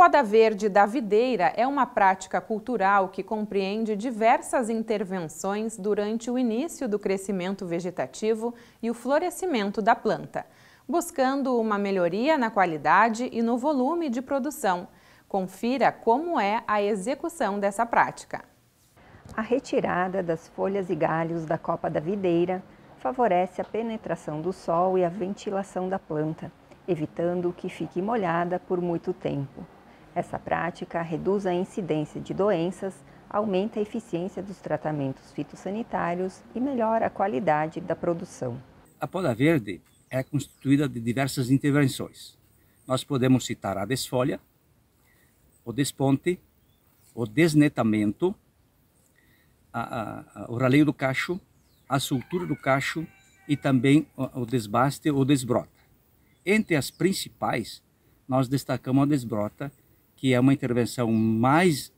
poda verde da videira é uma prática cultural que compreende diversas intervenções durante o início do crescimento vegetativo e o florescimento da planta, buscando uma melhoria na qualidade e no volume de produção. Confira como é a execução dessa prática. A retirada das folhas e galhos da copa da videira favorece a penetração do sol e a ventilação da planta, evitando que fique molhada por muito tempo. Essa prática reduz a incidência de doenças, aumenta a eficiência dos tratamentos fitossanitários e melhora a qualidade da produção. A poda verde é constituída de diversas intervenções. Nós podemos citar a desfolha, o desponte, o desnetamento, a, a, a, o raleio do cacho, a soltura do cacho e também o, o desbaste ou desbrota. Entre as principais, nós destacamos a desbrota, que é uma intervenção mais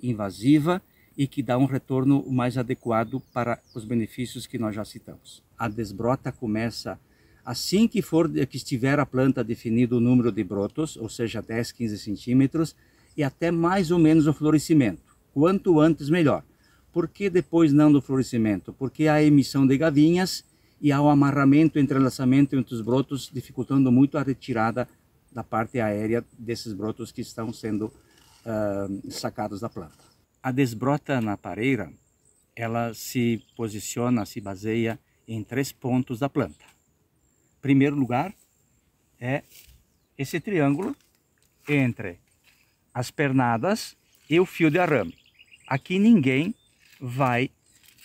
invasiva e que dá um retorno mais adequado para os benefícios que nós já citamos. A desbrota começa assim que for que estiver a planta definido o número de brotos, ou seja, 10, 15 centímetros, e até mais ou menos o florescimento. Quanto antes, melhor. Por que depois não do florescimento? Porque há emissão de gavinhas e há o amarramento, entrelaçamento entre os brotos, dificultando muito a retirada da parte aérea desses brotos que estão sendo uh, sacados da planta. A desbrota na pareira, ela se posiciona, se baseia em três pontos da planta. Primeiro lugar é esse triângulo entre as pernadas e o fio de arame. Aqui ninguém vai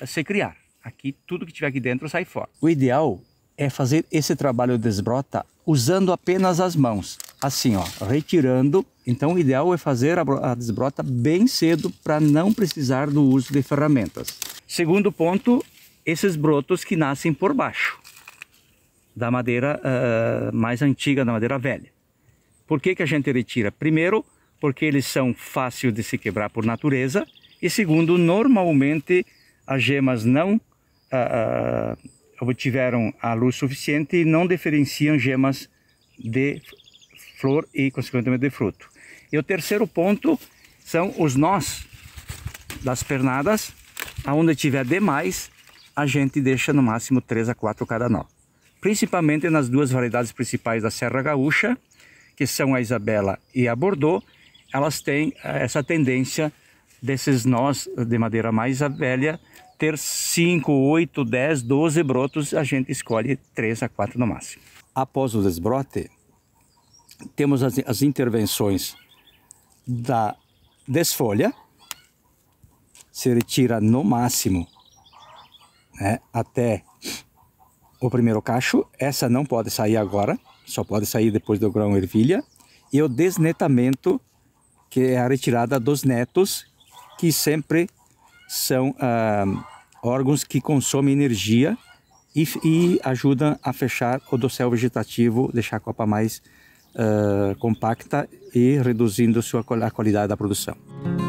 se criar. Aqui tudo que tiver aqui dentro sai fora. O ideal é fazer esse trabalho de esbrota usando apenas as mãos, assim, ó, retirando. Então, o ideal é fazer a desbrota bem cedo para não precisar do uso de ferramentas. Segundo ponto, esses brotos que nascem por baixo da madeira uh, mais antiga, da madeira velha. Por que, que a gente retira? Primeiro, porque eles são fáceis de se quebrar por natureza. E segundo, normalmente as gemas não uh, uh, obtiveram a luz suficiente e não diferenciam gemas de flor e, consequentemente, de fruto. E o terceiro ponto são os nós das pernadas, aonde tiver demais, a gente deixa no máximo 3 a 4 cada nó. Principalmente nas duas variedades principais da Serra Gaúcha, que são a Isabela e a Bordeaux, elas têm eh, essa tendência desses nós de madeira mais velha ter 5, 8, 10, 12 brotos, a gente escolhe 3 a 4 no máximo. Após o desbrote, temos as, as intervenções da desfolha, se retira no máximo né, até o primeiro cacho. Essa não pode sair agora, só pode sair depois do grão ervilha. E o desnetamento, que é a retirada dos netos, que sempre são ah, órgãos que consomem energia e, e ajudam a fechar o dossel vegetativo, deixar a copa mais ah, compacta e reduzindo sua, a qualidade da produção.